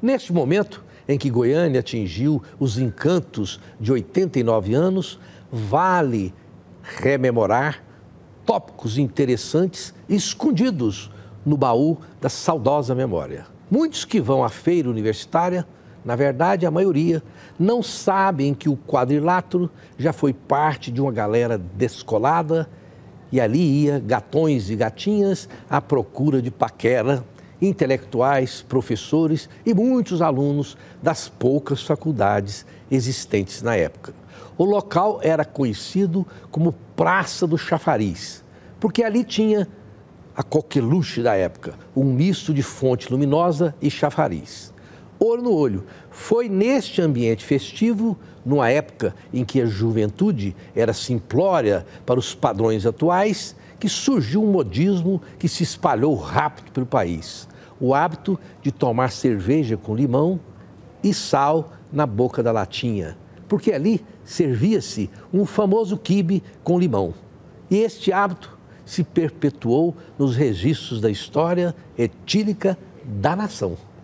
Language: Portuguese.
Neste momento em que Goiânia atingiu os encantos de 89 anos, vale rememorar tópicos interessantes escondidos no baú da saudosa memória. Muitos que vão à feira universitária, na verdade a maioria, não sabem que o quadrilátero já foi parte de uma galera descolada e ali ia gatões e gatinhas à procura de paquera intelectuais, professores e muitos alunos das poucas faculdades existentes na época. O local era conhecido como Praça do Chafariz, porque ali tinha a coqueluche da época, um misto de fonte luminosa e chafariz. ouro no olho, foi neste ambiente festivo, numa época em que a juventude era simplória para os padrões atuais, que surgiu um modismo que se espalhou rápido pelo país: o hábito de tomar cerveja com limão e sal na boca da latinha, porque ali servia-se um famoso quibe com limão. E este hábito se perpetuou nos registros da história etílica da nação.